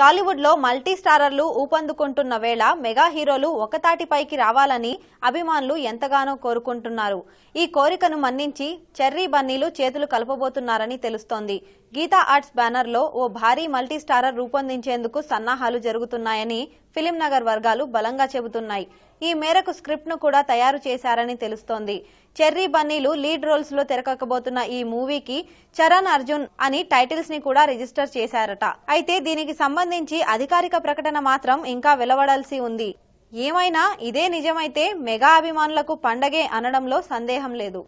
టాలీవుడ్ లో మల్టీ స్టారర్లు ఊపందుకుంటున్న వేళ మెగా హీరోలు ఒకతాటిపైకి రావాలని అభిమానులు ఎంతగానో కోరుకుంటున్నారు ఈ కోరికను మన్నించి చెర్రీ బన్నీలు చేతులు కలపబోతున్నారని తెలుస్తోంది గీతా ఆర్ట్స్ బ్యానర్లో ఓ భారీ మల్టీ స్టారర్ రూపొందించేందుకు సన్నాహాలు జరుగుతున్నాయని ఫిలిం నగర్ వర్గాలు బలంగా చెబుతున్నాయి ఈ మేరకు స్క్రిప్ట్ను కూడా తయారు చేశారని తెలుస్తోంది చెర్రీ బన్నీలు లీడ్ రోల్స్ లో తెరకెక్కబోతున్న ఈ మూవీకి చరణ్ అర్జున్ అని టైటిల్స్ ని కూడా రిజిస్టర్ చేశారట అయితే దీనికి సంబంధించి అధికారిక ప్రకటన మాత్రం ఇంకా వెలువడాల్సి ఉంది ఏమైనా ఇదే నిజమైతే మెగా అభిమానులకు పండగే అనడంలో సందేహం లేదు